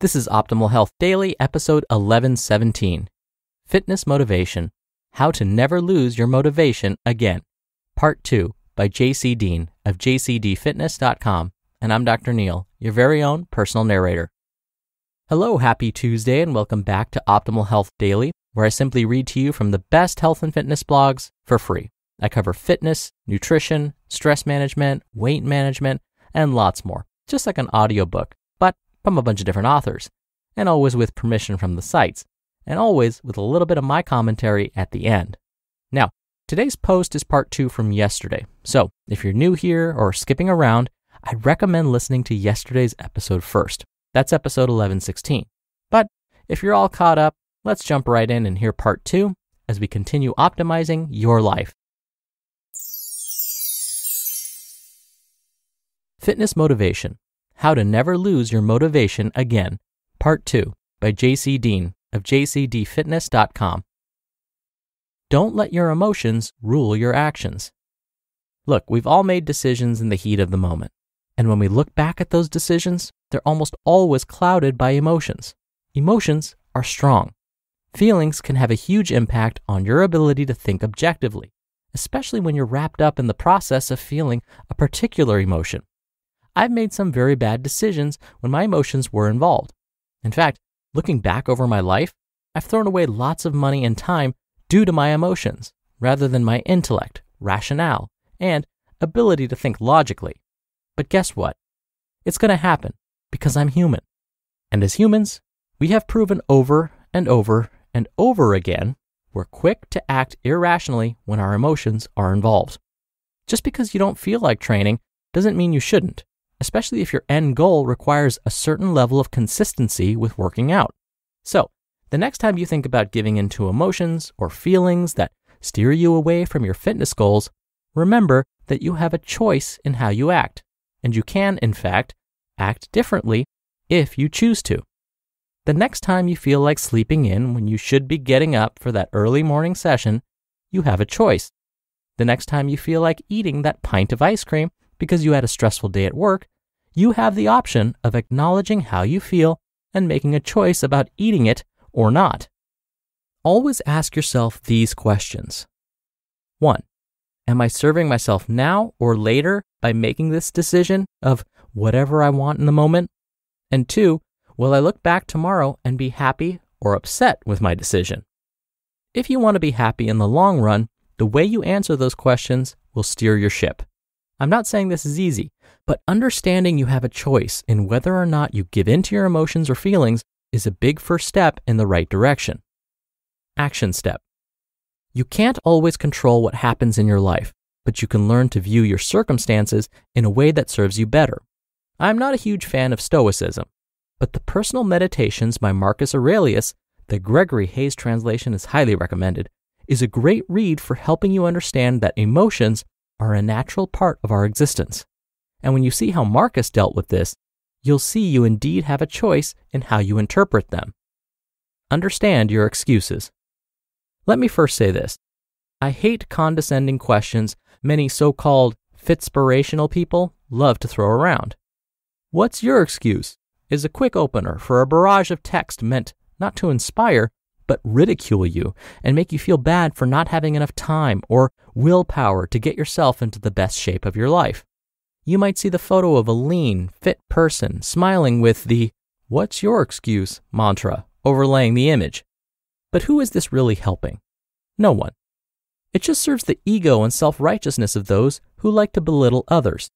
This is Optimal Health Daily, episode 1117 Fitness Motivation How to Never Lose Your Motivation Again, Part 2 by JC Dean of jcdfitness.com. And I'm Dr. Neil, your very own personal narrator. Hello, happy Tuesday, and welcome back to Optimal Health Daily, where I simply read to you from the best health and fitness blogs for free. I cover fitness, nutrition, stress management, weight management, and lots more, just like an audiobook from a bunch of different authors, and always with permission from the sites, and always with a little bit of my commentary at the end. Now, today's post is part two from yesterday, so if you're new here or skipping around, I'd recommend listening to yesterday's episode first. That's episode 1116. But if you're all caught up, let's jump right in and hear part two as we continue optimizing your life. Fitness motivation how to Never Lose Your Motivation Again, Part 2 by JC Dean of jcdfitness.com. Don't let your emotions rule your actions. Look, we've all made decisions in the heat of the moment. And when we look back at those decisions, they're almost always clouded by emotions. Emotions are strong. Feelings can have a huge impact on your ability to think objectively, especially when you're wrapped up in the process of feeling a particular emotion. I've made some very bad decisions when my emotions were involved. In fact, looking back over my life, I've thrown away lots of money and time due to my emotions rather than my intellect, rationale, and ability to think logically. But guess what? It's going to happen because I'm human. And as humans, we have proven over and over and over again we're quick to act irrationally when our emotions are involved. Just because you don't feel like training doesn't mean you shouldn't especially if your end goal requires a certain level of consistency with working out. So, the next time you think about giving in to emotions or feelings that steer you away from your fitness goals, remember that you have a choice in how you act, and you can, in fact, act differently if you choose to. The next time you feel like sleeping in when you should be getting up for that early morning session, you have a choice. The next time you feel like eating that pint of ice cream because you had a stressful day at work, you have the option of acknowledging how you feel and making a choice about eating it or not. Always ask yourself these questions 1. Am I serving myself now or later by making this decision of whatever I want in the moment? And 2. Will I look back tomorrow and be happy or upset with my decision? If you want to be happy in the long run, the way you answer those questions will steer your ship. I'm not saying this is easy, but understanding you have a choice in whether or not you give in to your emotions or feelings is a big first step in the right direction. Action step. You can't always control what happens in your life, but you can learn to view your circumstances in a way that serves you better. I'm not a huge fan of Stoicism, but the personal meditations by Marcus Aurelius, the Gregory Hayes translation is highly recommended, is a great read for helping you understand that emotions are a natural part of our existence. And when you see how Marcus dealt with this, you'll see you indeed have a choice in how you interpret them. Understand your excuses. Let me first say this I hate condescending questions many so called fitspirational people love to throw around. What's your excuse? is a quick opener for a barrage of text meant not to inspire, but ridicule you and make you feel bad for not having enough time or willpower to get yourself into the best shape of your life you might see the photo of a lean, fit person smiling with the what's your excuse mantra overlaying the image. But who is this really helping? No one. It just serves the ego and self righteousness of those who like to belittle others.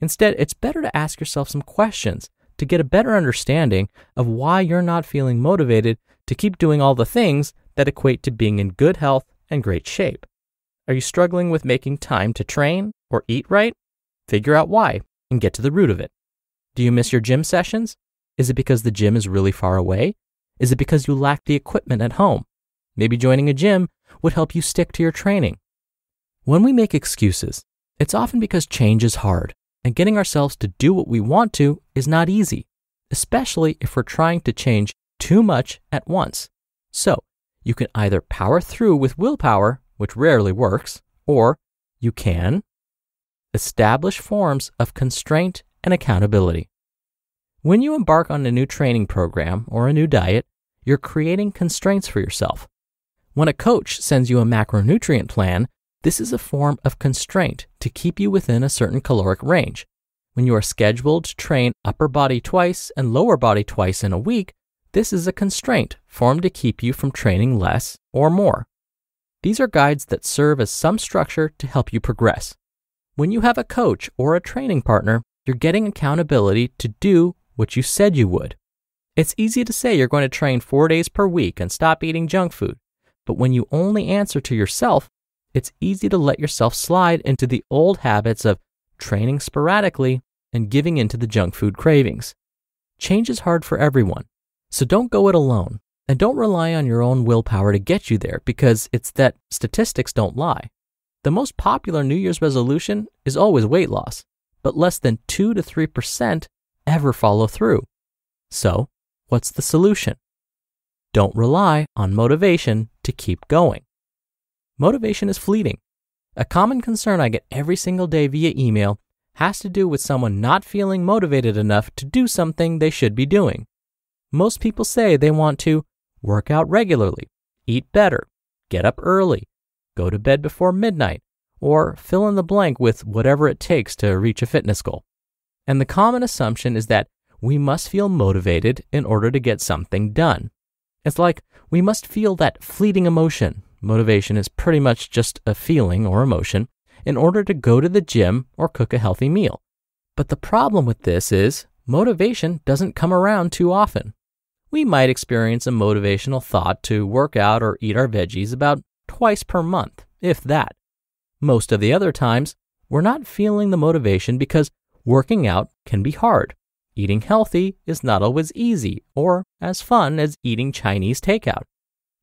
Instead, it's better to ask yourself some questions to get a better understanding of why you're not feeling motivated to keep doing all the things that equate to being in good health and great shape. Are you struggling with making time to train or eat right? Figure out why and get to the root of it. Do you miss your gym sessions? Is it because the gym is really far away? Is it because you lack the equipment at home? Maybe joining a gym would help you stick to your training. When we make excuses, it's often because change is hard and getting ourselves to do what we want to is not easy, especially if we're trying to change too much at once. So, you can either power through with willpower, which rarely works, or you can establish forms of constraint and accountability. When you embark on a new training program or a new diet, you're creating constraints for yourself. When a coach sends you a macronutrient plan, this is a form of constraint to keep you within a certain caloric range. When you are scheduled to train upper body twice and lower body twice in a week, this is a constraint formed to keep you from training less or more. These are guides that serve as some structure to help you progress. When you have a coach or a training partner, you're getting accountability to do what you said you would. It's easy to say you're going to train four days per week and stop eating junk food, but when you only answer to yourself, it's easy to let yourself slide into the old habits of training sporadically and giving in to the junk food cravings. Change is hard for everyone, so don't go it alone and don't rely on your own willpower to get you there because it's that statistics don't lie. The most popular New Year's resolution is always weight loss, but less than 2 to 3% ever follow through. So, what's the solution? Don't rely on motivation to keep going. Motivation is fleeting. A common concern I get every single day via email has to do with someone not feeling motivated enough to do something they should be doing. Most people say they want to work out regularly, eat better, get up early, go to bed before midnight, or fill in the blank with whatever it takes to reach a fitness goal. And the common assumption is that we must feel motivated in order to get something done. It's like we must feel that fleeting emotion. Motivation is pretty much just a feeling or emotion in order to go to the gym or cook a healthy meal. But the problem with this is motivation doesn't come around too often. We might experience a motivational thought to work out or eat our veggies about twice per month, if that. Most of the other times, we're not feeling the motivation because working out can be hard. Eating healthy is not always easy or as fun as eating Chinese takeout.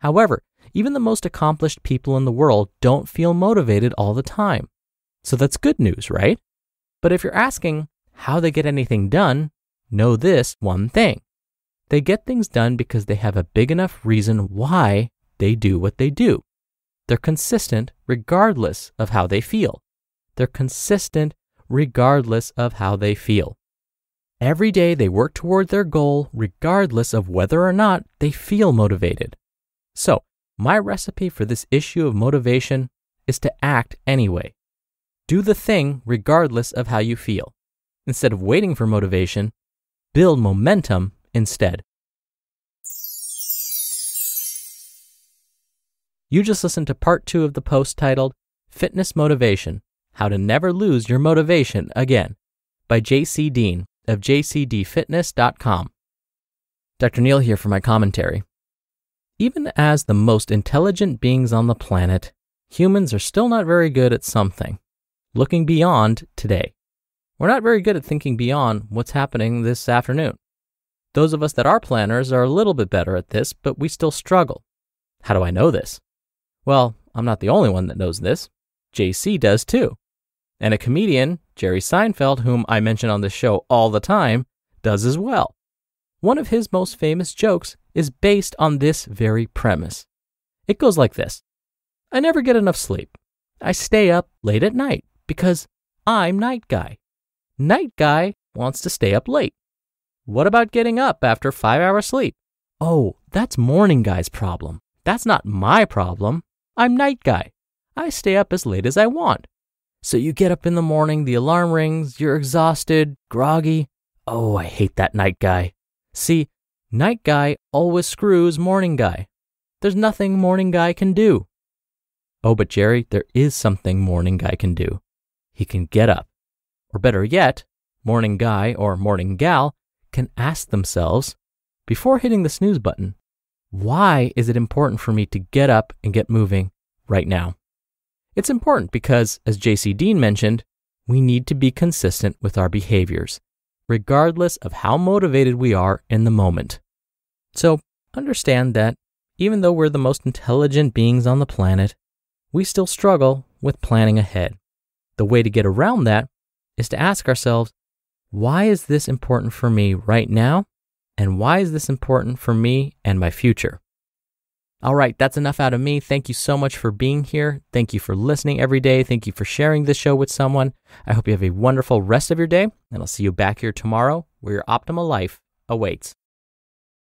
However, even the most accomplished people in the world don't feel motivated all the time. So that's good news, right? But if you're asking how they get anything done, know this one thing. They get things done because they have a big enough reason why they do what they do. They're consistent regardless of how they feel. They're consistent regardless of how they feel. Every day they work toward their goal regardless of whether or not they feel motivated. So, my recipe for this issue of motivation is to act anyway. Do the thing regardless of how you feel. Instead of waiting for motivation, build momentum instead. You just listened to part two of the post titled Fitness Motivation How to Never Lose Your Motivation Again by JC Dean of jcdfitness.com. Dr. Neil here for my commentary. Even as the most intelligent beings on the planet, humans are still not very good at something looking beyond today. We're not very good at thinking beyond what's happening this afternoon. Those of us that are planners are a little bit better at this, but we still struggle. How do I know this? Well, I'm not the only one that knows this. JC does too. And a comedian, Jerry Seinfeld, whom I mention on this show all the time, does as well. One of his most famous jokes is based on this very premise. It goes like this I never get enough sleep. I stay up late at night because I'm night guy. Night guy wants to stay up late. What about getting up after five hours sleep? Oh, that's morning guy's problem. That's not my problem. I'm night guy. I stay up as late as I want. So you get up in the morning, the alarm rings, you're exhausted, groggy. Oh, I hate that night guy. See, night guy always screws morning guy. There's nothing morning guy can do. Oh, but Jerry, there is something morning guy can do. He can get up. Or better yet, morning guy or morning gal can ask themselves, before hitting the snooze button, why is it important for me to get up and get moving right now? It's important because, as JC Dean mentioned, we need to be consistent with our behaviors, regardless of how motivated we are in the moment. So understand that even though we're the most intelligent beings on the planet, we still struggle with planning ahead. The way to get around that is to ask ourselves, why is this important for me right now? and why is this important for me and my future? All right, that's enough out of me. Thank you so much for being here. Thank you for listening every day. Thank you for sharing this show with someone. I hope you have a wonderful rest of your day, and I'll see you back here tomorrow where your optimal life awaits.